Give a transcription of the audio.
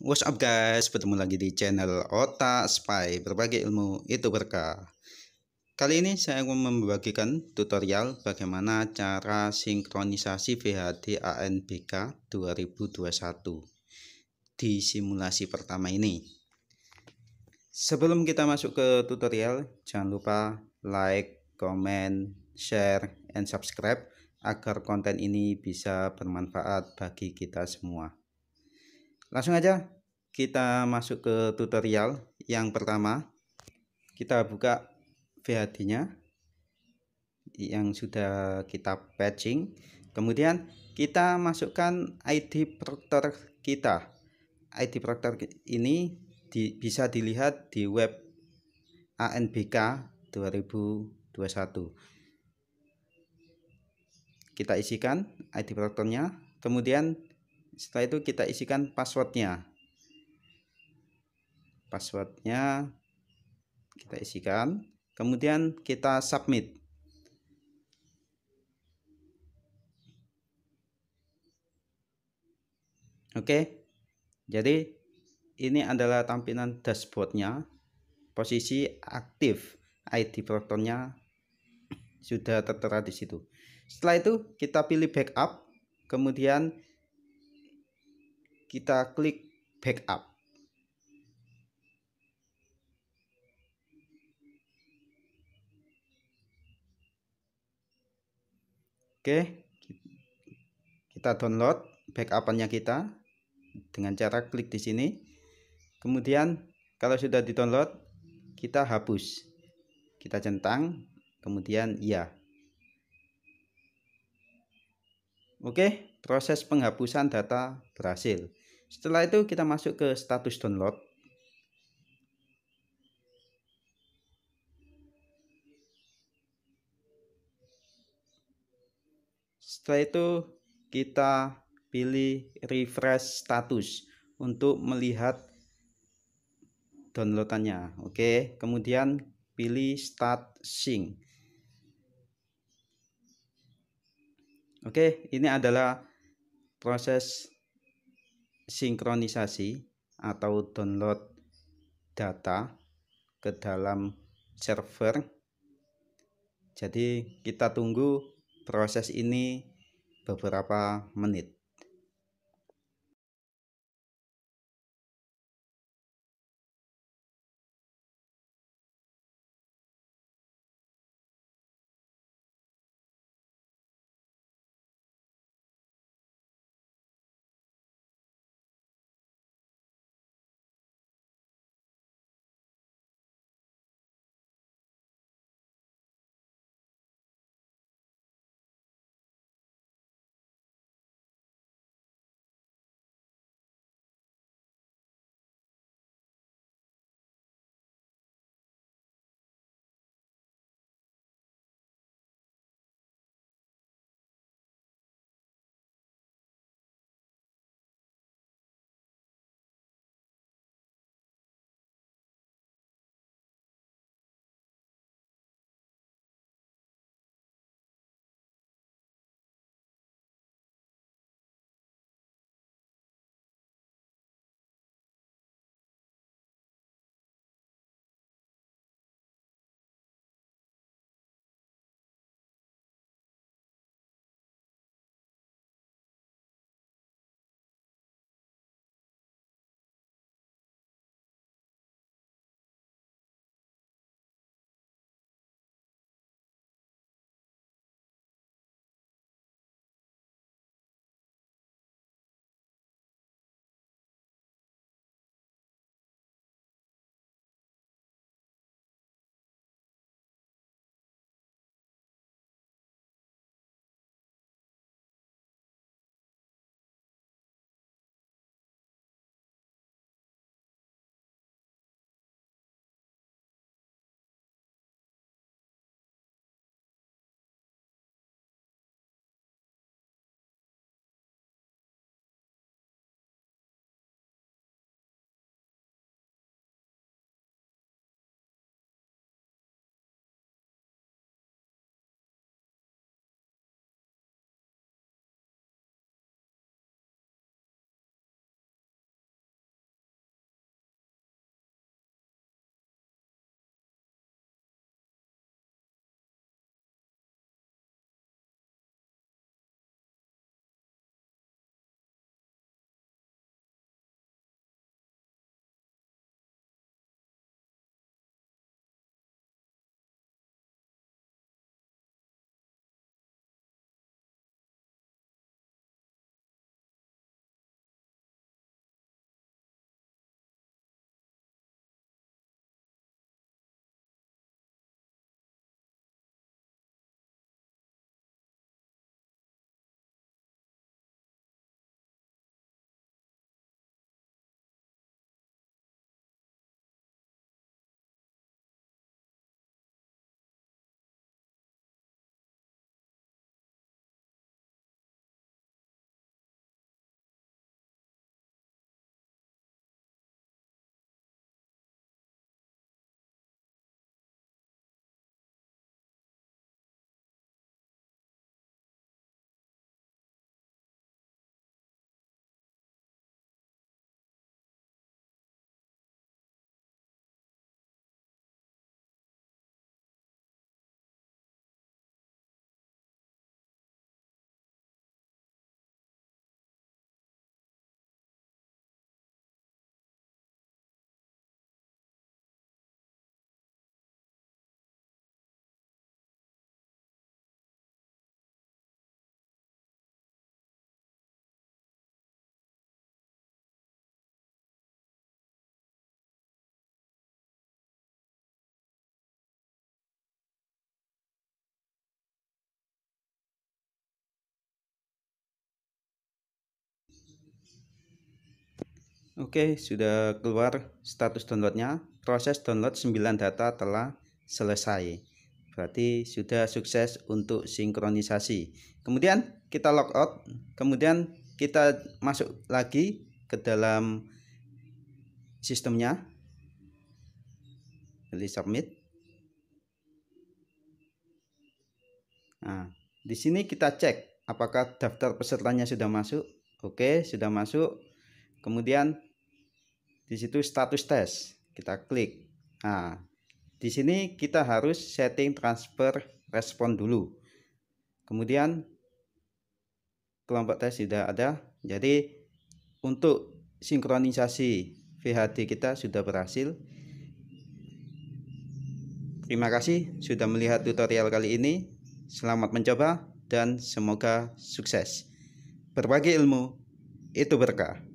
What's up guys, bertemu lagi di channel Otak Spy, berbagi ilmu itu berkah. Kali ini saya akan membagikan tutorial bagaimana cara sinkronisasi VHD ANBK 2021 di simulasi pertama ini. Sebelum kita masuk ke tutorial, jangan lupa like, comment, share, and subscribe agar konten ini bisa bermanfaat bagi kita semua. Langsung aja kita masuk ke tutorial yang pertama. Kita buka VHD-nya yang sudah kita patching. Kemudian kita masukkan ID proctor kita. ID proctor ini di, bisa dilihat di web ANBK 2021. Kita isikan ID proktornya, kemudian setelah itu kita isikan passwordnya passwordnya kita isikan kemudian kita submit oke jadi ini adalah tampilan dashboardnya posisi aktif ID protonnya sudah tertera di situ setelah itu kita pilih backup kemudian kita klik backup. Oke, kita download backupannya kita dengan cara klik di sini. Kemudian kalau sudah di-download, kita hapus. Kita centang, kemudian ya. Oke, proses penghapusan data berhasil. Setelah itu kita masuk ke status download. Setelah itu kita pilih refresh status untuk melihat downloadannya. Oke, kemudian pilih start sync. Oke, ini adalah proses sinkronisasi atau download data ke dalam server. Jadi kita tunggu proses ini beberapa menit. Oke, sudah keluar status downloadnya. Proses download 9 data telah selesai. Berarti sudah sukses untuk sinkronisasi. Kemudian kita log out, kemudian kita masuk lagi ke dalam sistemnya. Pilih submit. Nah, di sini kita cek apakah daftar pesertanya sudah masuk. Oke, sudah masuk. Kemudian di situ status tes, kita klik. Nah, di sini kita harus setting transfer respon dulu. Kemudian kelompok tes sudah ada. Jadi untuk sinkronisasi VHD kita sudah berhasil. Terima kasih sudah melihat tutorial kali ini. Selamat mencoba dan semoga sukses. Berbagi ilmu itu berkah.